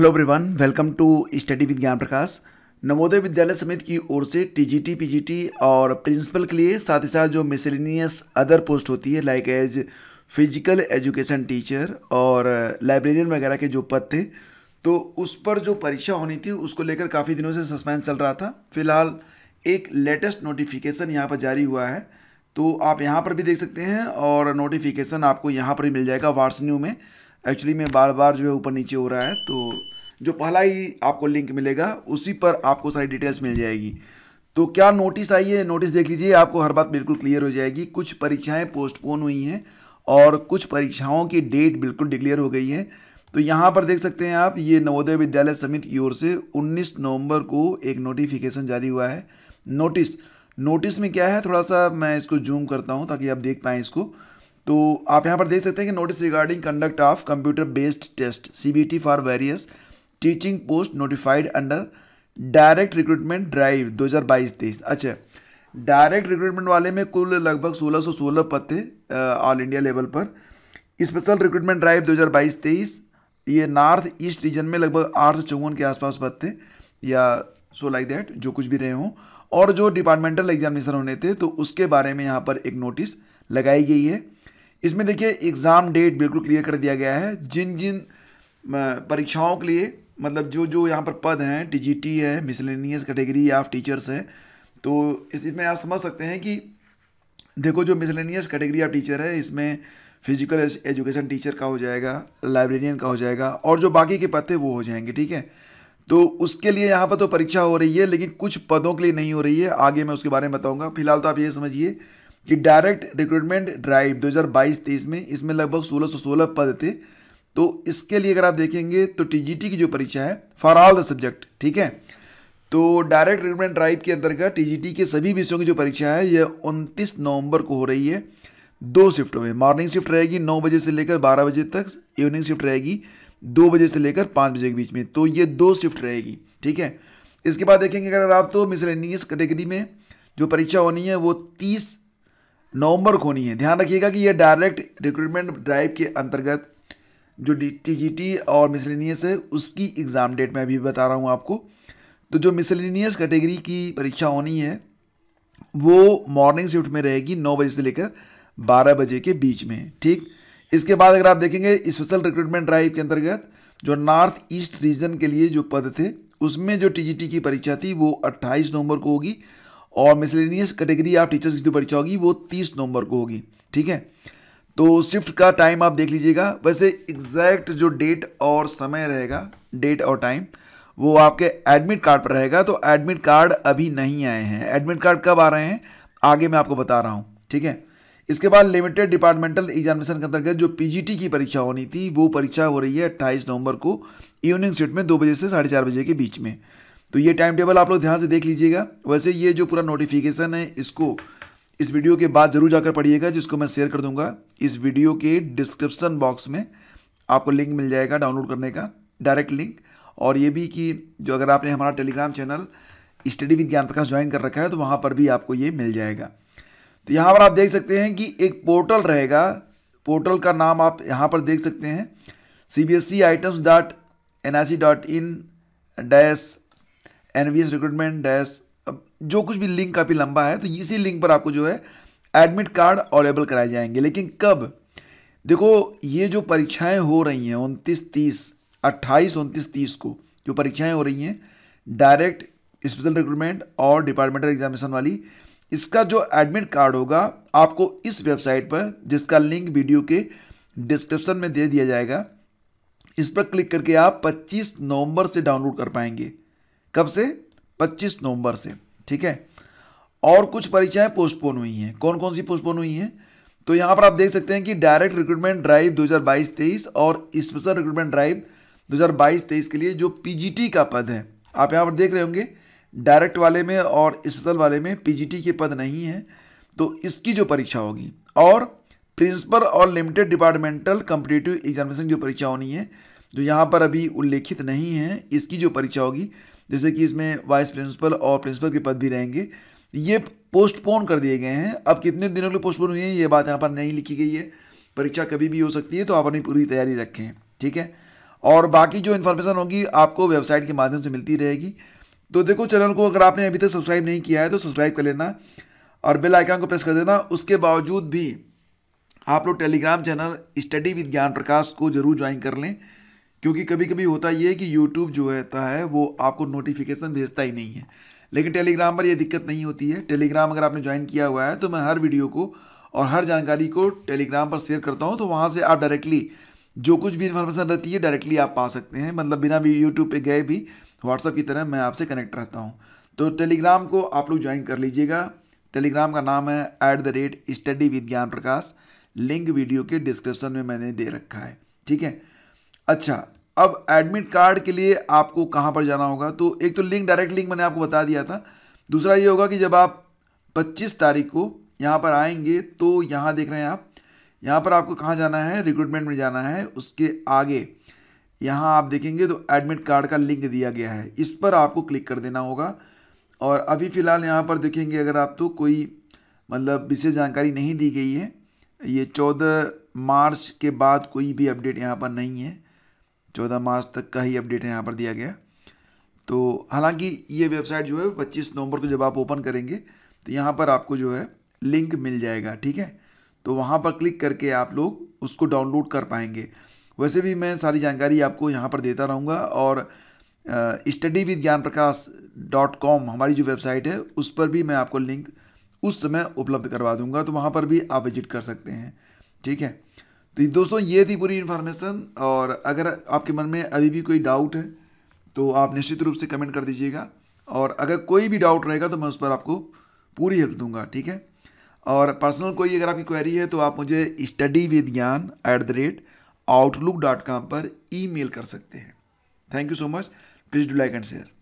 hello everyone welcome to study with Gyan Prakash Navodaya विद्यालय समिति की ओर से टीजीटी पीजीटी और प्रिंसिपल के लिए साथ ही साथ जो मिसलिनियस अदर पोस्ट होती है like as physical education teacher और लाइब्रेरियन वगैरह के जो पद थे तो उस पर जो परीक्षा होनी थी उसको लेकर काफ़ी दिनों से सस्पेंस चल रहा था फिलहाल एक लेटेस्ट नोटिफिकेशन यहाँ पर जारी हुआ है तो आप यहाँ पर भी देख सकते हैं और नोटिफिकेशन आपको यहाँ पर ही मिल जाएगा वार्स न्यू में एक्चुअली में बार बार जो है ऊपर नीचे हो रहा है तो जो पहला ही आपको लिंक मिलेगा उसी पर आपको सारी डिटेल्स मिल जाएगी तो क्या नोटिस आई है नोटिस देख लीजिए आपको हर बात बिल्कुल क्लियर हो जाएगी कुछ परीक्षाएं पोस्टपोन हुई हैं और कुछ परीक्षाओं की डेट बिल्कुल डिक्लेयर हो गई है तो यहाँ पर देख सकते हैं आप ये नवोदय विद्यालय समिति की ओर से 19 नवंबर को एक नोटिफिकेशन जारी हुआ है नोटिस नोटिस में क्या है थोड़ा सा मैं इसको जूम करता हूँ ताकि आप देख पाएँ इसको तो आप यहाँ पर देख सकते हैं कि notice regarding conduct of computer based test T for various teaching post notified under direct recruitment drive 2022 तेईस अच्छा डायरेक्ट रिक्रूटमेंट वाले में कुल लगभग 1616 थे ऑल इंडिया लेवल पर स्पेशल रिक्रूटमेंट ड्राइव 2022 तेईस ये नॉर्थ ईस्ट रीजन में लगभग आठ के आसपास पद थे या सो लाइक दैट जो कुछ भी रहे हों और जो डिपार्टमेंटल एग्जामिनेशन होने थे तो उसके बारे में यहाँ पर एक नोटिस लगाई गई है इसमें देखिए एग्ज़ाम डेट बिल्कुल क्लियर कर दिया गया है जिन जिन परीक्षाओं के लिए मतलब जो जो यहाँ पर पद हैं टीजीटी है मिसलेनियस कैटेगरी ऑफ टीचर्स हैं तो इसमें आप समझ सकते हैं कि देखो जो मिसलेनियस कैटेगरी ऑफ टीचर है इसमें फिजिकल एजुकेशन टीचर का हो जाएगा लाइब्रेरियन का हो जाएगा और जो बाकी के पद थे वो हो जाएंगे ठीक है तो उसके लिए यहाँ पर तो परीक्षा हो रही है लेकिन कुछ पदों के लिए नहीं हो रही है आगे मैं उसके बारे में बताऊँगा फिलहाल तो आप ये समझिए कि डायरेक्ट रिक्रूटमेंट ड्राइव 2022-23 में इसमें लगभग 1616 पद थे तो इसके लिए अगर आप देखेंगे तो टीजीटी की जो परीक्षा है फॉर ऑल द सब्जेक्ट ठीक है तो डायरेक्ट रिक्रूटमेंट ड्राइव के अंतर्गत टीजीटी के सभी विषयों की जो परीक्षा है यह उनतीस नवंबर को हो रही है दो शिफ्टों में मॉर्निंग शिफ्ट रहेगी नौ बजे से लेकर बारह बजे तक इवनिंग शिफ्ट रहेगी दो बजे से लेकर पाँच बजे के बीच में तो ये दो शिफ्ट रहेगी ठीक है इसके बाद देखेंगे अगर आप तो मिसलेनियस कैटेगरी में जो परीक्षा होनी है वो तीस नवंबर को नहीं है ध्यान रखिएगा कि यह डायरेक्ट रिक्रूटमेंट ड्राइव के अंतर्गत जो डी टी और मिसलिनियस है उसकी एग्ज़ाम डेट मैं अभी बता रहा हूँ आपको तो जो मिसलिनियस कैटेगरी की परीक्षा होनी है वो मॉर्निंग शिफ्ट में रहेगी नौ बजे से लेकर बारह बजे के बीच में ठीक इसके बाद अगर आप देखेंगे स्पेशल रिक्रूटमेंट ड्राइव के अंतर्गत जो नॉर्थ ईस्ट रीजन के लिए जो पद थे उसमें जो टीजीटी की परीक्षा थी वो 28 नवंबर को होगी और मिसलिनियस कैटेगरी आप टीचर्स की जो परीक्षा होगी वो तीस नवंबर को होगी ठीक है तो शिफ्ट का टाइम आप देख लीजिएगा वैसे एग्जैक्ट जो डेट और समय रहेगा डेट और टाइम वो आपके एडमिट कार्ड पर रहेगा तो एडमिट कार्ड अभी नहीं आए हैं एडमिट कार्ड कब आ रहे हैं आगे मैं आपको बता रहा हूँ ठीक है इसके बाद लिमिटेड डिपार्टमेंटल एग्जामिनेशन के अंतर्गत जो पीजीटी की परीक्षा होनी थी वो परीक्षा हो रही है अट्ठाईस नवंबर को इवनिंग सीट में दो बजे से साढ़े चार बजे के बीच में तो ये टाइम टेबल आप लोग ध्यान से देख लीजिएगा वैसे ये जो पूरा नोटिफिकेशन है इसको इस वीडियो के बाद ज़रूर जाकर पढ़िएगा जिसको मैं शेयर कर दूंगा इस वीडियो के डिस्क्रिप्सन बॉक्स में आपको लिंक मिल जाएगा डाउनलोड करने का डायरेक्ट लिंक और ये भी कि जो अगर आपने हमारा Telegram channel study with Gyan Prakash join कर रखा है तो वहाँ पर भी आपको ये मिल जाएगा तो यहाँ पर आप देख सकते हैं कि एक पोर्टल रहेगा पोर्टल का नाम आप यहाँ पर देख सकते हैं C B S E items dot N I C dot in dash N V S recruitment dash जो कुछ भी लिंक काफ़ी लंबा है तो इसी लिंक पर आपको जो है एडमिट कार्ड अवेलेबल कराए जाएंगे लेकिन कब देखो ये जो परीक्षाएं हो रही हैं उनतीस तीस अट्ठाईस उनतीस तीस को जो परीक्षाएं हो रही हैं डायरेक्ट स्पेशल रिक्रूटमेंट और डिपार्टमेंटल एग्जामिनेशन वाली इसका जो एडमिट कार्ड होगा आपको इस वेबसाइट पर जिसका लिंक वीडियो के डिस्क्रिप्शन में दे दिया जाएगा इस पर क्लिक करके आप 25 नवंबर से डाउनलोड कर पाएंगे कब से 25 नवंबर से ठीक है और कुछ परीक्षाएं पोस्टपोन हुई हैं कौन कौन सी पोस्टपोन हुई हैं तो यहाँ पर आप देख सकते हैं कि डायरेक्ट रिक्रूटमेंट ड्राइव 2022-23 और स्पेशल रिक्रूटमेंट ड्राइव 2022-23 के लिए जो पीजीटी का पद है आप यहाँ पर देख रहे होंगे डायरेक्ट वाले में और स्पेशल वाले में पीजीटी के पद नहीं हैं तो इसकी जो परीक्षा होगी और प्रिंसिपल और लिमिटेड डिपार्टमेंटल कंपिटेटिव एग्जामिनेशन जो परीक्षा होनी है जो यहाँ पर अभी उल्लेखित नहीं है इसकी जो परीक्षा होगी जैसे कि इसमें वाइस प्रिंसिपल और प्रिंसिपल के पद भी रहेंगे ये पोस्टपोन कर दिए गए हैं अब कितने दिनों के लिए पोस्टपोन हुए हैं ये बात यहाँ पर नहीं लिखी गई है परीक्षा कभी भी हो सकती है तो आप अपनी पूरी तैयारी रखें ठीक है और बाकी जो इन्फॉर्मेशन होगी आपको वेबसाइट के माध्यम से मिलती रहेगी तो देखो चैनल को अगर आपने अभी तक सब्सक्राइब नहीं किया है तो सब्सक्राइब कर लेना और बेल आइकन को प्रेस कर देना उसके बावजूद भी आप लोग Telegram channel study with Gyan प्रकाश को जरूर ज्वाइन कर लें क्योंकि कभी कभी होता ये है कि यूट्यूब जो रहता है वो आपको नोटिफिकेशन भेजता ही नहीं है लेकिन टेलीग्राम पर यह दिक्कत नहीं होती है टेलीग्राम अगर आपने ज्वाइन किया हुआ है तो मैं हर वीडियो को और हर जानकारी को टेलीग्राम पर शेयर करता हूँ तो वहाँ से आप डायरेक्टली जो कुछ भी इन्फॉर्मेशन रहती है डायरेक्टली आप पा सकते हैं मतलब बिना भी यूट्यूब पे गए भी व्हाट्सअप की तरह मैं आपसे कनेक्ट रहता हूँ तो टेलीग्राम को आप लोग ज्वाइन कर लीजिएगा टेलीग्राम का नाम है at the rate study with Gyan Prakash link video के डिस्क्रिप्शन में मैंने दे रखा है ठीक है अच्छा अब एडमिट कार्ड के लिए आपको कहाँ पर जाना होगा तो एक तो लिंक डायरेक्ट लिंक मैंने आपको बता दिया था दूसरा ये होगा कि जब आप 25 तारीख को यहाँ पर आएंगे तो यहाँ देख रहे हैं आप यहाँ पर आपको कहाँ जाना है रिक्रूटमेंट में जाना है उसके आगे यहाँ आप देखेंगे तो एडमिट कार्ड का लिंक दिया गया है इस पर आपको क्लिक कर देना होगा और अभी फ़िलहाल यहाँ पर देखेंगे अगर आप तो कोई मतलब विशेष जानकारी नहीं दी गई है ये चौदह मार्च के बाद कोई भी अपडेट यहाँ पर नहीं है चौदह मार्च तक का ही अपडेट है यहाँ पर दिया गया तो हालांकि ये वेबसाइट जो है 25 नवंबर को जब आप ओपन करेंगे तो यहाँ पर आपको जो है लिंक मिल जाएगा ठीक है तो वहाँ पर क्लिक करके आप लोग उसको डाउनलोड कर पाएंगे वैसे भी मैं सारी जानकारी आपको यहाँ पर देता रहूँगा और study with Gyan Prakash dot com हमारी जो वेबसाइट है उस पर भी मैं आपको लिंक उस समय उपलब्ध करवा दूंगा तो वहाँ पर भी आप विजिट कर सकते हैं ठीक है तो दोस्तों ये थी पूरी इन्फॉर्मेशन और अगर आपके मन में अभी भी कोई डाउट है तो आप निश्चित रूप से कमेंट कर दीजिएगा और अगर कोई भी डाउट रहेगा तो मैं उस पर आपको पूरी हेल्प दूंगा ठीक है और पर्सनल कोई अगर आपकी क्वेरी है तो आप मुझे study with Gyan at the rate Outlook dot com पर ई मेल कर सकते हैं thank you so much please do like and share